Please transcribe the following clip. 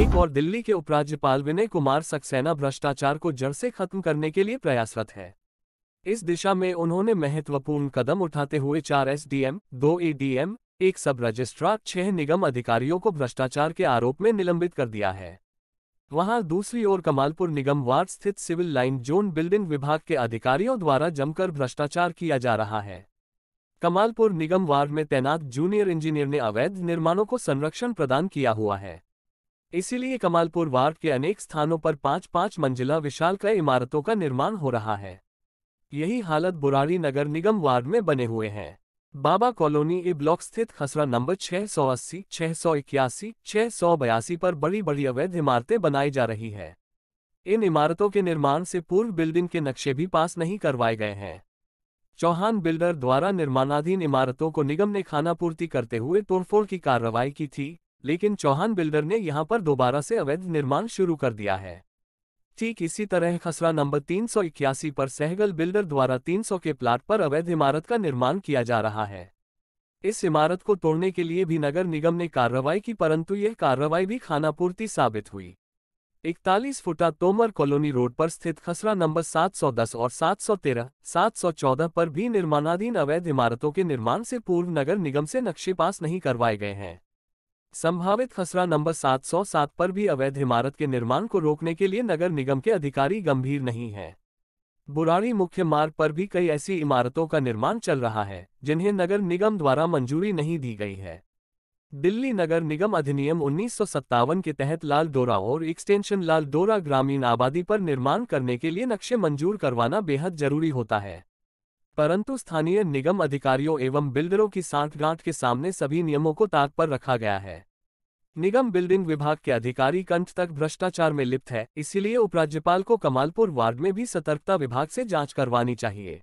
एक और दिल्ली के उपराज्यपाल विनय कुमार सक्सेना भ्रष्टाचार को जड़ से खत्म करने के लिए प्रयासरत है इस दिशा में उन्होंने महत्वपूर्ण कदम उठाते हुए चार एसडीएम, दो एडीएम, एक सब रजिस्ट्रार छह निगम अधिकारियों को भ्रष्टाचार के आरोप में निलंबित कर दिया है वहां दूसरी ओर कमालपुर निगम वार्ड स्थित सिविल लाइन जोन बिल्डिंग विभाग के अधिकारियों द्वारा जमकर भ्रष्टाचार किया जा रहा है कमालपुर निगम वार्ड में तैनात जूनियर इंजीनियर ने अवैध निर्माणों को संरक्षण प्रदान किया हुआ है इसीलिए कमालपुर वार्ड के अनेक स्थानों पर पाँच पाँच मंजिला विशाल कई इमारतों का निर्माण हो रहा है यही हालत बुराड़ी नगर निगम वार्ड में बने हुए हैं बाबा कॉलोनी ए ब्लॉक स्थित खसरा नंबर 680, 681, 682 पर बड़ी बड़ी अवैध इमारतें बनाई जा रही है इन इमारतों के निर्माण से पूर्व बिल्डिंग के नक्शे भी पास नहीं करवाए गए हैं चौहान बिल्डर द्वारा निर्माणाधीन इमारतों को निगम ने खानापूर्ति करते हुए तोड़फोड़ की कार्रवाई की थी लेकिन चौहान बिल्डर ने यहां पर दोबारा से अवैध निर्माण शुरू कर दिया है ठीक इसी तरह खसरा नंबर 381 पर सहगल बिल्डर द्वारा 300 के प्लाट पर अवैध इमारत का निर्माण किया जा रहा है इस इमारत को तोड़ने के लिए भी नगर निगम ने कार्रवाई की परंतु यह कार्रवाई भी खानापूर्ति साबित हुई इकतालीस फुटा तोमर कॉलोनी रोड पर स्थित खसरा नंबर 710 और 713, 714 पर भी निर्माणाधीन अवैध इमारतों के निर्माण से पूर्व नगर निगम से नक्शे पास नहीं करवाए गए हैं संभावित खसरा नंबर 707 पर भी अवैध इमारत के निर्माण को रोकने के लिए नगर निगम के अधिकारी गंभीर नहीं हैं बुराड़ी मुख्य मार्ग पर भी कई ऐसी इमारतों का निर्माण चल रहा है जिन्हें नगर निगम द्वारा मंजूरी नहीं दी गई है दिल्ली नगर निगम अधिनियम उन्नीस के तहत लाल डोरा और एक्सटेंशन लाल डोरा ग्रामीण आबादी पर निर्माण करने के लिए नक्शे मंजूर करवाना बेहद जरूरी होता है परंतु स्थानीय निगम अधिकारियों एवं बिल्डरों की सांठगांठ के सामने सभी नियमों को ताक पर रखा गया है निगम बिल्डिंग विभाग के अधिकारी कंठ तक भ्रष्टाचार में लिप्त है इसीलिए उपराज्यपाल को कमालपुर वार्ड में भी सतर्कता विभाग से जांच करवानी चाहिए